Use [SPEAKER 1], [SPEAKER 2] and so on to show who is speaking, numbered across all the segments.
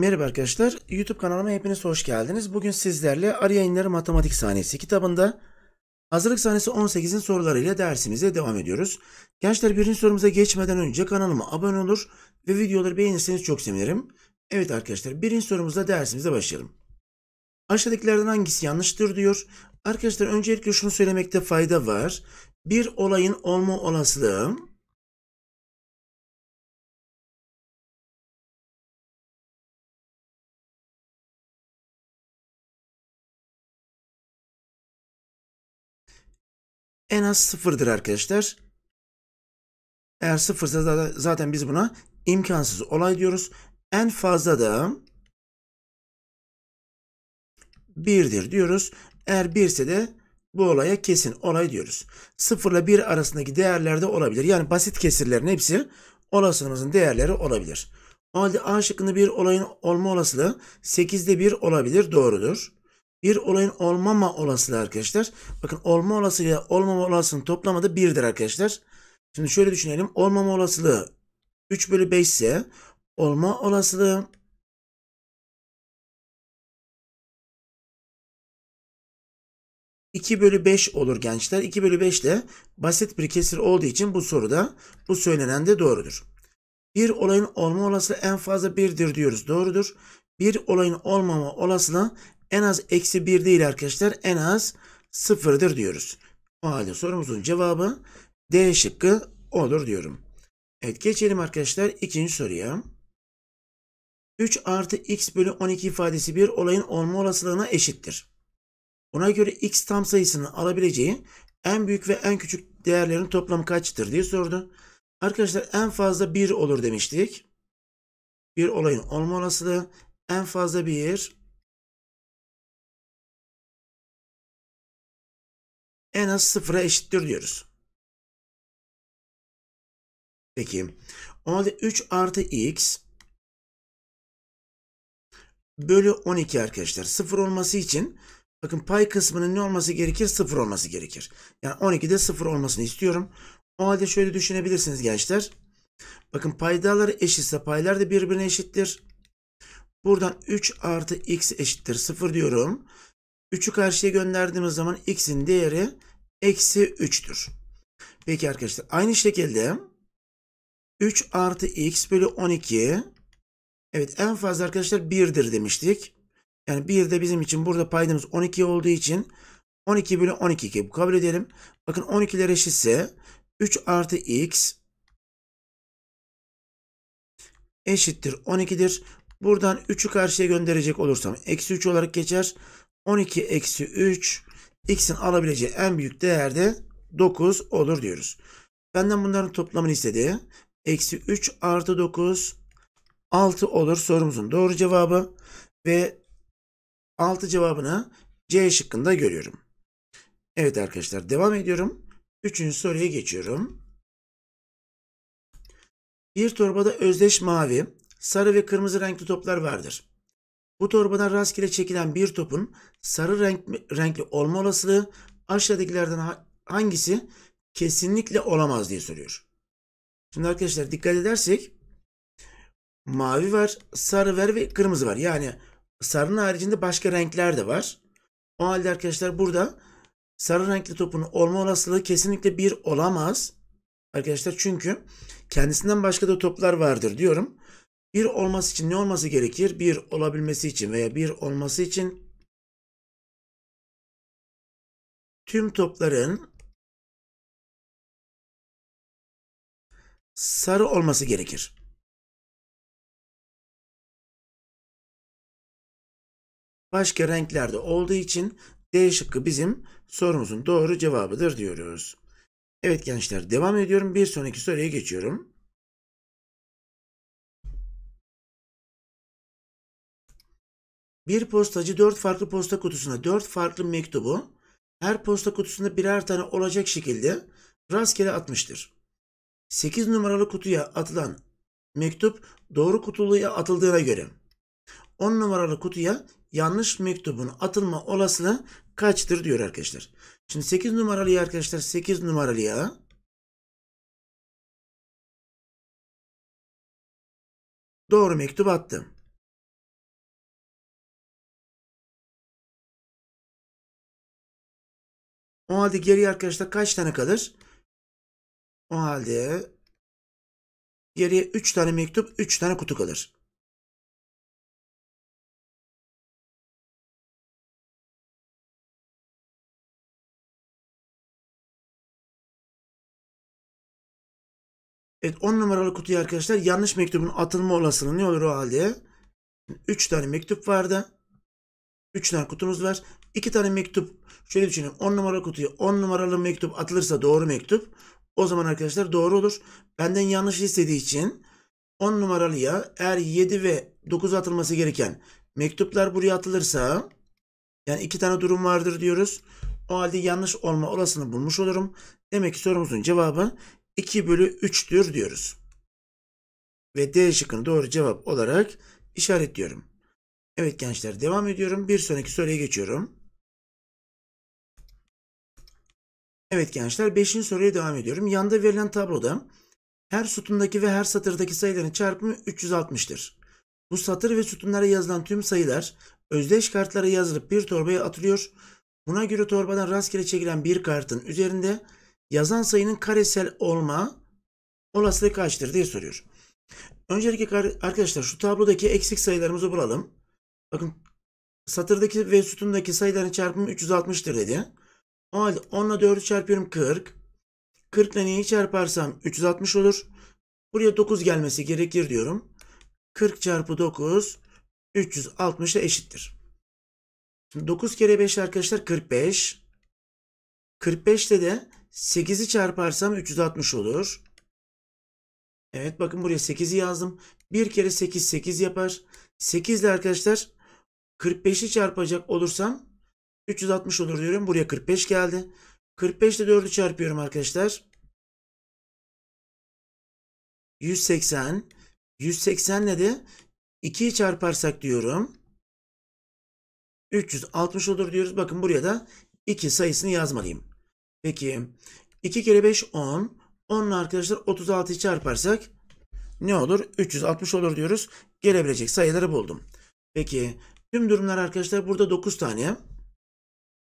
[SPEAKER 1] Merhaba arkadaşlar, YouTube kanalıma hepiniz hoş geldiniz. Bugün sizlerle Arı Yayınları Matematik Sahnesi kitabında hazırlık sahnesi 18'in sorularıyla dersimize devam ediyoruz. Gençler birinci sorumuza geçmeden önce kanalıma abone olur ve videoları beğenirseniz çok sevinirim. Evet arkadaşlar birinci sorumuzla dersimize başlayalım. Aşağıdakilerden hangisi yanlıştır diyor. Arkadaşlar öncelikle şunu söylemekte fayda var. Bir olayın olma olasılığı en az sıfırdır arkadaşlar. Eğer sıfırsa da zaten biz buna imkansız olay diyoruz. En fazla da birdir diyoruz. Eğer birse de bu olaya kesin olay diyoruz. Sıfırla bir arasındaki değerlerde olabilir. Yani basit kesirlerin hepsi olasılığımızın değerleri olabilir. O halde A şıkkında bir olayın olma olasılığı 8'de 1 olabilir. Doğrudur bir olayın olmama olasılığı arkadaşlar. Bakın olma olasılığı ile olmama olasılığının toplamı da 1'dir arkadaşlar. Şimdi şöyle düşünelim. Olmama olasılığı 3 bölü 5 ise olma olasılığı ...2 bölü 5 olur gençler. 2 bölü 5 de basit bir kesir olduğu için bu soruda bu söylenen de doğrudur. Bir olayın olma olasılığı en fazla 1'dir diyoruz. Doğrudur. Bir olayın olmama olasılığı en az eksi 1 değil arkadaşlar. En az 0'dır diyoruz. O halde sorumuzun cevabı D şıkkı olur diyorum. Evet geçelim arkadaşlar ikinci soruya. 3 artı x bölü 12 ifadesi bir olayın olma olasılığına eşittir. Buna göre x tam sayısını alabileceği en büyük ve en küçük değerlerin toplamı kaçtır diye sordu. Arkadaşlar en fazla 1 olur demiştik. Bir olayın olma olasılığı
[SPEAKER 2] en fazla 1 en az sıfıra eşittir diyoruz.
[SPEAKER 1] Peki. O halde 3 artı x bölü 12 arkadaşlar. Sıfır olması için bakın pay kısmının ne olması gerekir? Sıfır olması gerekir. Yani 12'de sıfır olmasını istiyorum. O halde şöyle düşünebilirsiniz gençler. Bakın paydaları eşitse paylar da birbirine eşittir. Buradan 3 artı x eşittir 0 diyorum. 3'ü karşıya gönderdiğimiz zaman x'in değeri eksi 3'tür. Peki arkadaşlar aynı şekilde 3 artı x bölü 12 evet en fazla arkadaşlar 1'dir demiştik. Yani 1 de bizim için burada paydamız 12 olduğu için 12 bölü 12 bu kabul edelim. Bakın 12'ler eşitse 3 artı x eşittir 12'dir. Buradan 3'ü karşıya gönderecek olursam eksi 3 olarak geçer. 12 eksi 3 x'in alabileceği en büyük değerde 9 olur diyoruz. Benden bunların toplamını istedi. Eksi 3 artı 9 6 olur sorumuzun doğru cevabı ve 6 cevabını C şıkkında görüyorum. Evet arkadaşlar devam ediyorum. Üçüncü soruya geçiyorum. Bir torbada özdeş mavi, sarı ve kırmızı renkli toplar vardır. Bu torbadan rastgele çekilen bir topun sarı renk, renkli olma olasılığı aşağıdakilerden hangisi kesinlikle olamaz diye soruyor. Şimdi arkadaşlar dikkat edersek mavi var, sarı var ve kırmızı var. Yani sarının haricinde başka renkler de var. O halde arkadaşlar burada sarı renkli topun olma olasılığı kesinlikle bir olamaz. Arkadaşlar çünkü kendisinden başka da toplar vardır diyorum. Bir olması için ne olması gerekir? Bir olabilmesi için veya bir olması için
[SPEAKER 2] tüm topların sarı olması gerekir.
[SPEAKER 1] Başka renklerde olduğu için D şıkkı bizim sorumuzun doğru cevabıdır diyoruz. Evet gençler devam ediyorum. Bir sonraki soruya
[SPEAKER 2] geçiyorum.
[SPEAKER 1] Bir postacı dört farklı posta kutusuna dört farklı mektubu her posta kutusunda birer tane olacak şekilde rastgele atmıştır. 8 numaralı kutuya atılan mektup doğru kutuluya atıldığına göre 10 numaralı kutuya yanlış mektubun atılma olasılığı kaçtır diyor arkadaşlar. Şimdi 8 numaralıya arkadaşlar 8 numaralıya
[SPEAKER 2] doğru mektup attım. O halde geriye arkadaşlar kaç tane kalır? O halde geriye 3 tane mektup, 3 tane kutu kalır.
[SPEAKER 1] Evet 10 numaralı kutuyu arkadaşlar yanlış mektubun atılma olasılığı ne olur o halde? 3 tane mektup vardı. 3 tane kutumuz var. İki tane mektup şöyle düşünün 10 numara kutuya 10 numaralı mektup atılırsa doğru mektup o zaman arkadaşlar doğru olur. Benden yanlış istediği için 10 numaralıya eğer 7 ve 9 atılması gereken mektuplar buraya atılırsa yani iki tane durum vardır diyoruz. O halde yanlış olma olasını bulmuş olurum. Demek ki sorumuzun cevabı 2 bölü 3'tür diyoruz. Ve D şıkkını doğru cevap olarak işaretliyorum. Evet gençler devam ediyorum. Bir sonraki soruya geçiyorum. Evet gençler 5. soruya devam ediyorum. Yanda verilen tabloda her sütundaki ve her satırdaki sayıların çarpımı 360'tır. Bu satır ve sütunlara yazılan tüm sayılar özdeş kartlara yazılıp bir torbaya atılıyor. Buna göre torbadan rastgele çekilen bir kartın üzerinde yazan sayının karesel olma olasılığı kaçtır diye soruyor. Öncelikle arkadaşlar şu tablodaki eksik sayılarımızı bulalım. Bakın satırdaki ve sütundaki sayıların çarpımı 360'tır dedi. O halde 10 ile 4'ü çarpıyorum 40. 40 ile neyi çarparsam 360 olur. Buraya 9 gelmesi gerekir diyorum. 40 çarpı 9 360 ile eşittir. Şimdi 9 kere 5 arkadaşlar 45. 45'te de 8'i çarparsam 360 olur. Evet bakın buraya 8'i yazdım. 1 kere 8 8 yapar. 8 ile arkadaşlar 45'i çarpacak olursam 360 olur diyorum. Buraya 45 geldi. 45 ile 4'ü çarpıyorum arkadaşlar. 180. 180 ile de 2'yi çarparsak diyorum. 360 olur diyoruz. Bakın buraya da 2 sayısını yazmalıyım. Peki 2 kere 5 10. 10 arkadaşlar 36'yı çarparsak ne olur? 360 olur diyoruz. Gelebilecek sayıları buldum. Peki tüm durumlar arkadaşlar burada 9 tane.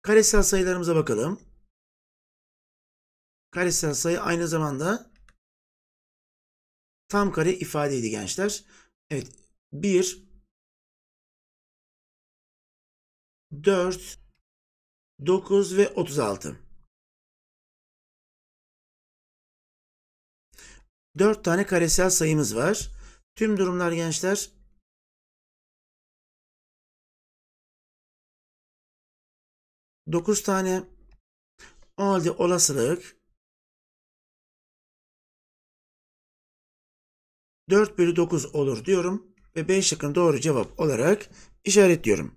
[SPEAKER 1] Karesel sayılarımıza bakalım. Karesel sayı aynı zamanda
[SPEAKER 2] tam kare ifadeydi gençler. Evet 1 4 9 ve 36. 4 tane karesel sayımız var. Tüm durumlar gençler 9 tane. O halde olasılık
[SPEAKER 1] 4 bölü 9 olur diyorum ve B şıkkın doğru cevap olarak işaretliyorum.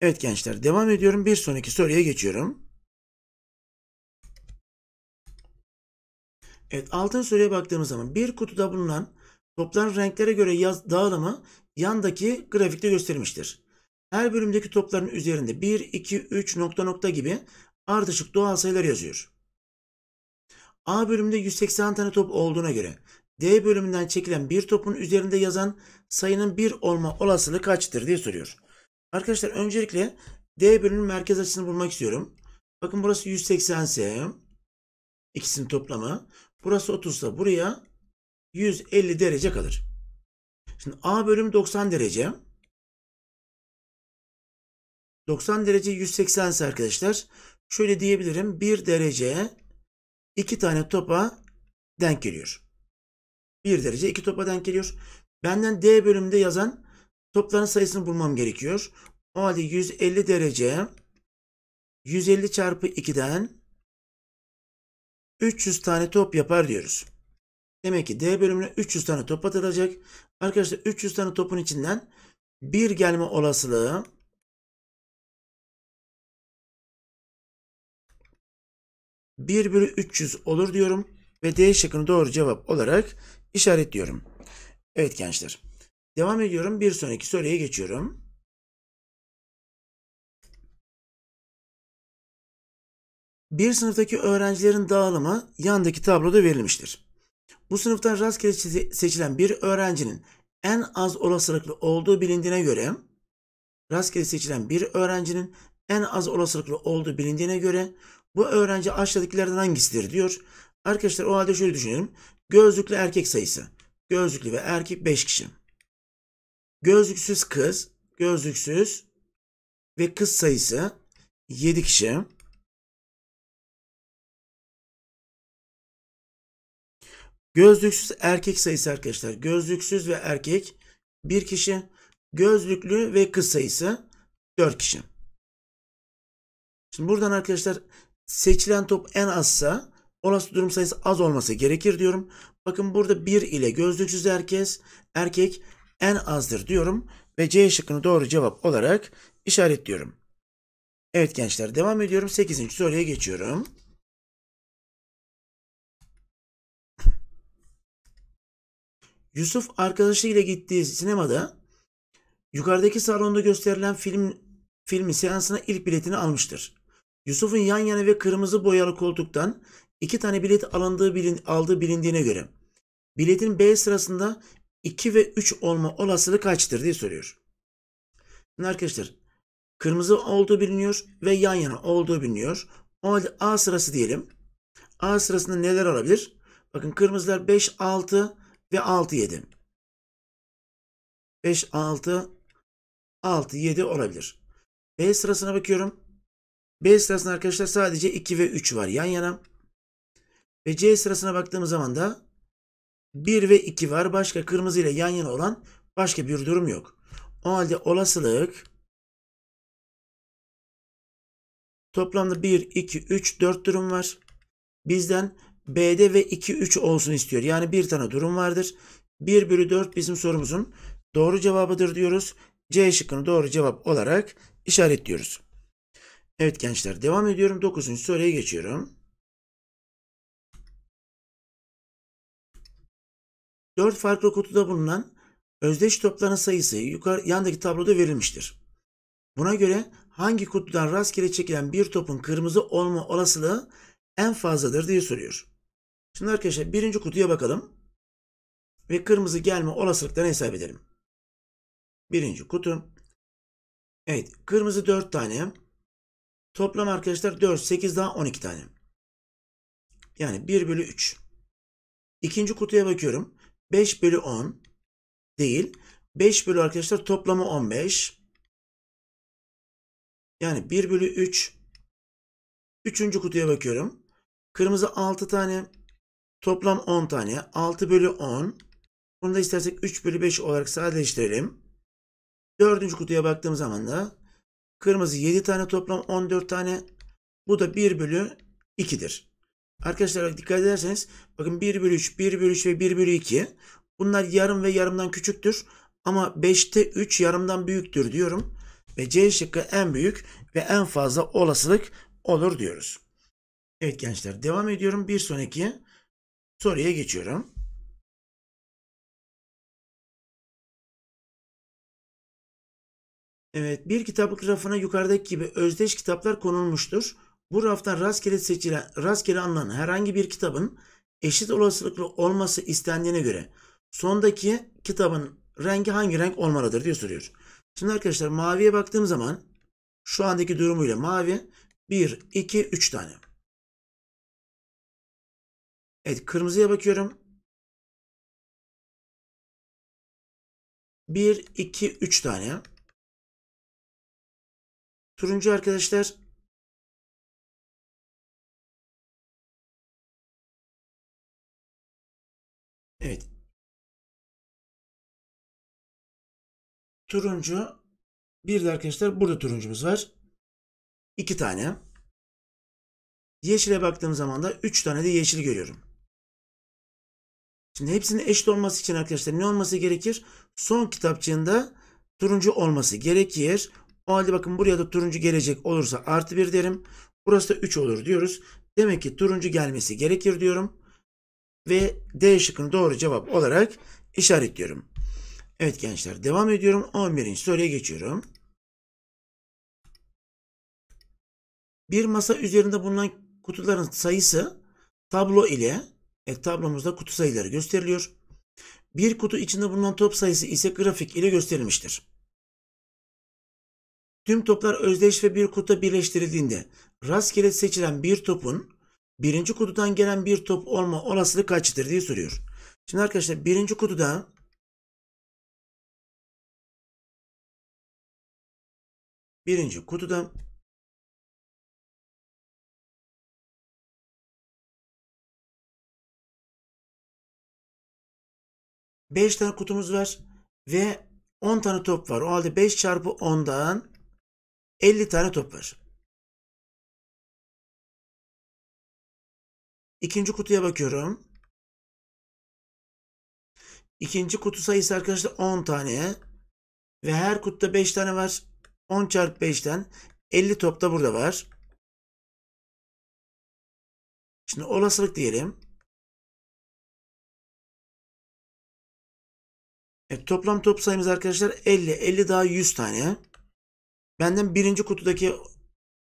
[SPEAKER 1] Evet gençler devam ediyorum. Bir sonraki soruya geçiyorum. Evet altın soruya baktığımız zaman bir kutuda bulunan toplam renklere göre yaz, dağılımı yandaki grafikte gösterilmiştir. Her bölümdeki topların üzerinde 1, 2, 3 nokta nokta gibi ardışık doğal sayılar yazıyor. A bölümünde 180 tane top olduğuna göre D bölümünden çekilen bir topun üzerinde yazan sayının 1 olma olasılığı kaçtır diye soruyor. Arkadaşlar öncelikle D bölümünün merkez açısını bulmak istiyorum. Bakın burası 180 ise ikisinin toplamı. Burası 30 ise buraya 150 derece kalır. Şimdi A bölüm 90 derece. 90 derece 180 ise arkadaşlar şöyle diyebilirim 1 derece 2 tane topa denk geliyor. 1 derece 2 topa denk geliyor. Benden D bölümünde yazan topların sayısını bulmam gerekiyor. O halde 150 derece 150 çarpı 2'den 300 tane top yapar diyoruz. Demek ki D bölümüne 300 tane top atılacak. Arkadaşlar 300 tane topun içinden bir gelme olasılığı 1 bölü 300 olur diyorum ve D şıkkını doğru cevap olarak işaretliyorum. Evet gençler. Devam ediyorum. Bir sonraki soruya
[SPEAKER 2] geçiyorum.
[SPEAKER 1] Bir sınıftaki öğrencilerin dağılımı yandaki tabloda verilmiştir. Bu sınıftan rastgele seçilen bir öğrencinin en az olasılıklı olduğu bilindiğine göre rastgele seçilen bir öğrencinin en az olasılıklı olduğu bilindiğine göre bu öğrenci aşağıdakilerden hangisidir diyor. Arkadaşlar o halde şöyle düşünelim. Gözlüklü erkek sayısı. Gözlüklü ve erkek 5 kişi. Gözlüksüz kız, gözlüksüz ve kız sayısı 7 kişi. Gözlüksüz erkek sayısı arkadaşlar. Gözlüksüz ve erkek 1 kişi. Gözlüklü ve kız sayısı 4 kişi. Şimdi buradan arkadaşlar seçilen top en azsa olası durum sayısı az olması gerekir diyorum. Bakın burada 1 ile gözlüksüz herkes erkek en azdır diyorum ve C şıkkını doğru cevap olarak işaretliyorum. Evet gençler devam ediyorum. 8.
[SPEAKER 2] soruya geçiyorum.
[SPEAKER 1] Yusuf arkadaşı ile gittiği sinemada yukarıdaki salonda gösterilen film filmi seansına ilk biletini almıştır. Yusuf'un yan yana ve kırmızı boyalı koltuktan iki tane bilet alındığı bilin, aldığı bilindiğine göre biletin B sırasında 2 ve 3 olma olasılığı kaçtır diye soruyor. Şimdi arkadaşlar kırmızı olduğu biliniyor ve yan yana olduğu biliniyor. O halde A sırası diyelim. A sırasında neler olabilir? Bakın kırmızılar 5, 6 ve 6, 7. 5, 6, 6, 7 olabilir. B sırasına bakıyorum. B sırasında arkadaşlar sadece 2 ve 3 var yan yana. Ve C sırasına baktığımız zaman da 1 ve 2 var. Başka kırmızı ile yan yana olan başka bir durum yok. O halde olasılık toplamda 1, 2, 3, 4 durum var. Bizden B'de ve 2, 3 olsun istiyor. Yani bir tane durum vardır. 1 bölü 4 bizim sorumuzun doğru cevabıdır diyoruz. C şıkkını doğru cevap olarak işaretliyoruz. Evet gençler devam ediyorum. 9. soruya geçiyorum. 4 farklı kutuda bulunan özdeş topların sayısı yukarı yandaki tabloda verilmiştir. Buna göre hangi kutudan rastgele çekilen bir topun kırmızı olma olasılığı en fazladır diye soruyor. Şimdi arkadaşlar birinci kutuya bakalım. Ve kırmızı gelme olasılıklarını hesap edelim. Birinci kutu. Evet kırmızı 4 tane. Toplam arkadaşlar 4, 8 daha 12 tane. Yani 1 bölü 3. İkinci kutuya bakıyorum. 5 bölü 10 değil. 5 bölü arkadaşlar toplamı
[SPEAKER 2] 15. Yani 1 bölü 3.
[SPEAKER 1] Üçüncü kutuya bakıyorum. Kırmızı 6 tane. Toplam 10 tane. 6 bölü 10. Bunu da istersek 3 bölü 5 olarak sadeleştirelim. Dördüncü kutuya baktığım zaman da Kırmızı 7 tane toplam 14 tane. Bu da 1 bölü 2'dir. Arkadaşlar dikkat ederseniz bakın 1 bölü 3, 1 bölü 3 ve 1 bölü 2. Bunlar yarım ve yarımdan küçüktür. Ama 5'te 3 yarımdan büyüktür diyorum. Ve C şıkkı en büyük ve en fazla olasılık olur diyoruz. Evet gençler devam ediyorum. Bir sonraki soruya geçiyorum. Evet, bir kitaplık rafına yukarıdaki gibi özdeş kitaplar konulmuştur. Bu raftan rastgele seçilen, rastgele alınan herhangi bir kitabın eşit olasılıklı olması istendiğine göre sondaki kitabın rengi hangi renk olmalıdır diye soruyor. Şimdi arkadaşlar maviye baktığım zaman şu andaki durumuyla mavi 1, 2, 3 tane. Evet kırmızıya bakıyorum.
[SPEAKER 2] 1, 2, 3 tane. Turuncu arkadaşlar Evet. Turuncu bir de arkadaşlar burada turuncumuz var. İki tane.
[SPEAKER 1] Yeşile baktığım zaman da üç tane de yeşil görüyorum. Şimdi hepsinin eşit olması için arkadaşlar ne olması gerekir? Son kitapçığında turuncu olması gerekir. O halde bakın buraya da turuncu gelecek olursa artı 1 derim. Burası da 3 olur diyoruz. Demek ki turuncu gelmesi gerekir diyorum. Ve D şıkkını doğru cevap olarak işaretliyorum. Evet gençler devam ediyorum. 11. soruya geçiyorum. Bir masa üzerinde bulunan kutuların sayısı tablo ile e, tablomuzda kutu sayıları gösteriliyor. Bir kutu içinde bulunan top sayısı ise grafik ile gösterilmiştir. Tüm toplar özdeş ve bir kutu birleştirildiğinde rastgele seçilen bir topun birinci kutudan gelen bir top olma olasılığı kaçtır diye soruyor. Şimdi arkadaşlar birinci kutuda
[SPEAKER 2] birinci kutuda beş tane kutumuz var ve 10 tane top var. O halde 5 çarpı 10'dan 50 tane top var. İkinci kutuya bakıyorum.
[SPEAKER 1] İkinci kutu sayısı arkadaşlar 10 tane. Ve her kutuda 5 tane var. 10 çarpı 5'ten 50 top da burada var.
[SPEAKER 2] Şimdi olasılık diyelim.
[SPEAKER 1] Evet, toplam top sayımız arkadaşlar 50. 50 daha 100 tane. Benden birinci kutudaki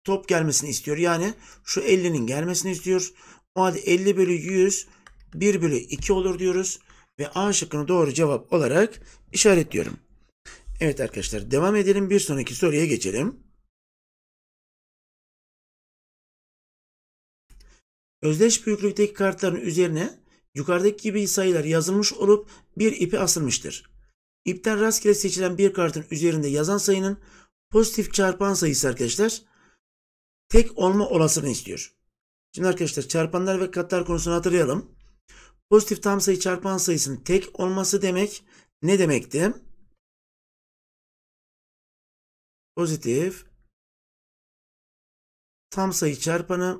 [SPEAKER 1] top gelmesini istiyor. Yani şu 50'nin gelmesini istiyor. O halde 50 bölü 100 1 bölü 2 olur diyoruz. Ve A şıkkını doğru cevap olarak işaretliyorum. Evet arkadaşlar devam edelim. Bir sonraki soruya geçelim. Özdeş büyüklükteki kartların üzerine yukarıdaki gibi sayılar yazılmış olup bir ipi asılmıştır. İpten rastgele seçilen bir kartın üzerinde yazan sayının Pozitif çarpan sayısı arkadaşlar tek olma olasılığını istiyor. Şimdi arkadaşlar çarpanlar ve katlar konusunu hatırlayalım. Pozitif tam sayı çarpan sayısının tek olması demek ne demekti?
[SPEAKER 2] Pozitif tam sayı çarpanı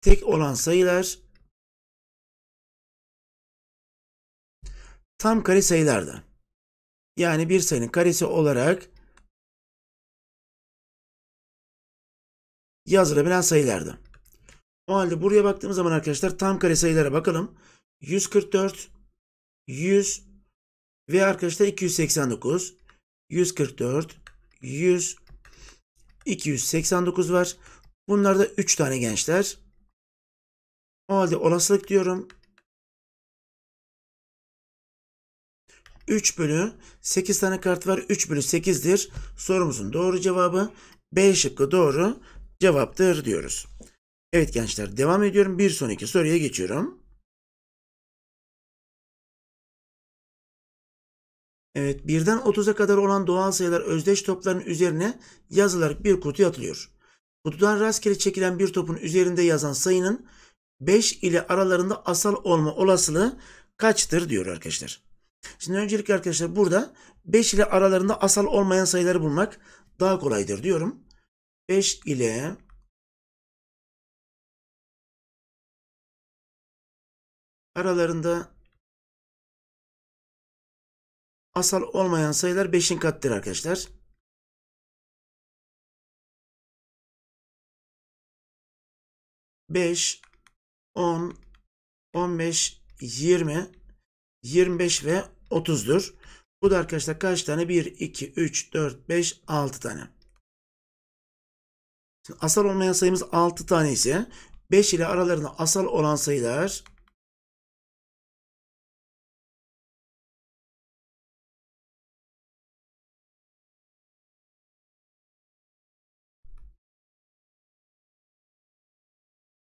[SPEAKER 2] tek olan sayılar tam kare sayılardan. Yani bir
[SPEAKER 1] sayının karesi olarak yazılabilen sayılardan. O halde buraya baktığımız zaman arkadaşlar tam kare sayılara bakalım. 144, 100 ve arkadaşlar 289, 144, 100, 289 var. Bunlarda 3 tane gençler. O halde olasılık diyorum. 3 bölü 8 tane kart var. 3 bölü 8'dir. Sorumuzun doğru cevabı B şıkkı doğru cevaptır diyoruz. Evet gençler devam ediyorum. Bir sonraki soruya geçiyorum.
[SPEAKER 2] Evet 1'den 30'a
[SPEAKER 1] kadar olan doğal sayılar özdeş topların üzerine yazılarak bir kutuya atılıyor. Kutudan rastgele çekilen bir topun üzerinde yazan sayının 5 ile aralarında asal olma olasılığı kaçtır diyor arkadaşlar. Şimdi öncelikle arkadaşlar burada 5 ile aralarında asal olmayan sayıları bulmak daha kolaydır diyorum. 5 ile
[SPEAKER 2] aralarında asal olmayan sayılar 5'in katıdır arkadaşlar.
[SPEAKER 1] Beş, on, on beş, yirmi, 25 ve 30'dur. Bu da arkadaşlar kaç tane? 1, 2, 3, 4, 5, 6 tane. Şimdi asal olmayan sayımız 6 tane ise 5 ile aralarında asal olan sayılar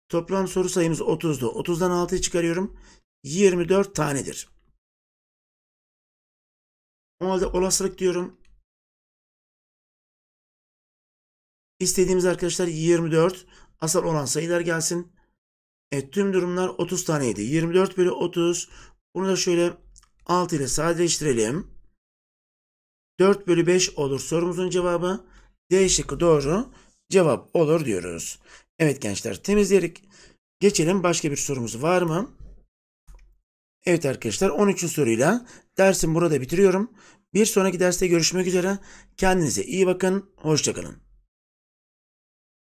[SPEAKER 2] Toplam soru sayımız 30'du. 30'dan 6'yı çıkarıyorum. 24 tanedir. O halde olasılık
[SPEAKER 1] diyorum. İstediğimiz arkadaşlar 24. Asal olan sayılar gelsin. Evet tüm durumlar 30 taneydi. 24 bölü 30. Bunu da şöyle 6 ile sadeleştirelim. 4 bölü 5 olur sorumuzun cevabı. D şıkkı doğru cevap olur diyoruz. Evet gençler temizleyerek geçelim. Başka bir sorumuz var mı? Evet arkadaşlar 13. soruyla dersim burada bitiriyorum. Bir sonraki derste görüşmek üzere. Kendinize iyi bakın. Hoşçakalın.